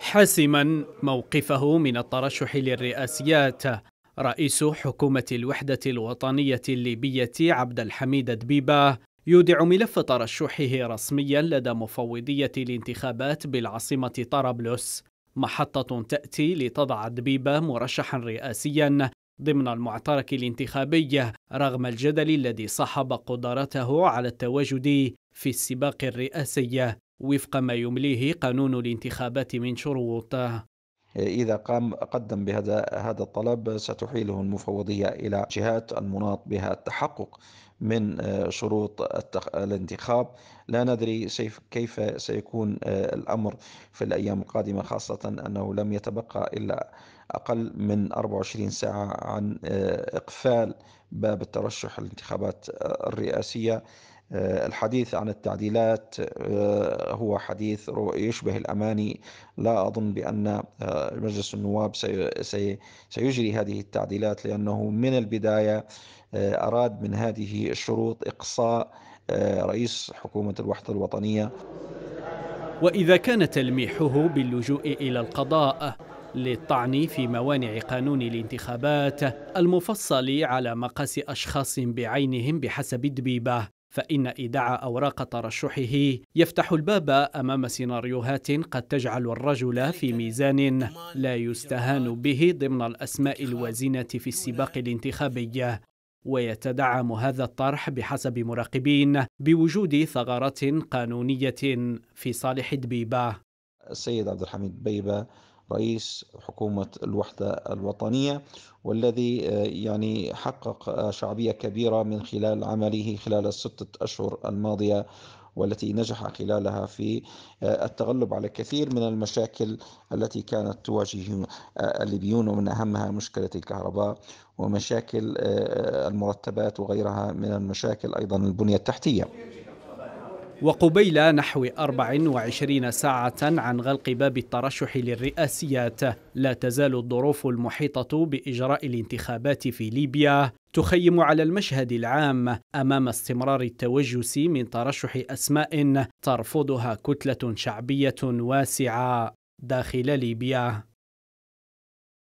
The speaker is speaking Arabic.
حاسما موقفه من الترشح للرئاسيات رئيس حكومة الوحدة الوطنية الليبية عبد الحميد دبيبة يودع ملف ترشحه رسميا لدى مفوضية الانتخابات بالعاصمة طرابلس محطة تأتي لتضع دبيبة مرشحا رئاسيا ضمن المعترك الانتخابي رغم الجدل الذي صاحب قدرته على التواجد في السباق الرئاسي وفق ما يمليه قانون الانتخابات من شروطه إذا قام قدم بهذا هذا الطلب ستحيله المفوضية إلى جهات المناط بها التحقق من آه، شروط الانتخاب لا ندري كيف سيكون آه، الأمر في الأيام القادمة خاصة أنه لم يتبقى إلا أقل من 24 ساعة عن آه، إقفال باب الترشح الانتخابات الرئاسية آه، الحديث عن التعديلات آه، هو حديث يشبه الأماني لا أظن بأن آه، مجلس النواب سيجري هذه التعديلات لأنه من البداية أراد من هذه الشروط إقصاء رئيس حكومة الوحدة الوطنية وإذا كان تلميحه باللجوء إلى القضاء للطعن في موانع قانون الانتخابات المفصل على مقاس أشخاص بعينهم بحسب الدبيبة فإن إيداع أوراق ترشحه يفتح الباب أمام سيناريوهات قد تجعل الرجل في ميزان لا يستهان به ضمن الأسماء الوازنة في السباق الانتخابي ويتدعم هذا الطرح بحسب مراقبين بوجود ثغرات قانونية في صالح دبيبة السيد عبد الحميد بيبة رئيس حكومة الوحدة الوطنية والذي آه، يعني حقق آه، شعبية كبيرة من خلال عمله خلال الستة أشهر الماضية والتي نجح خلالها في آه، التغلب على كثير من المشاكل التي كانت تواجه الليبيون ومن اهمها مشكله الكهرباء ومشاكل المرتبات وغيرها من المشاكل ايضا البنيه التحتيه. وقبيل نحو 24 ساعة عن غلق باب الترشح للرئاسيات لا تزال الظروف المحيطة بإجراء الانتخابات في ليبيا تخيم على المشهد العام امام استمرار التوجس من ترشح اسماء ترفضها كتله شعبيه واسعه داخل ليبيا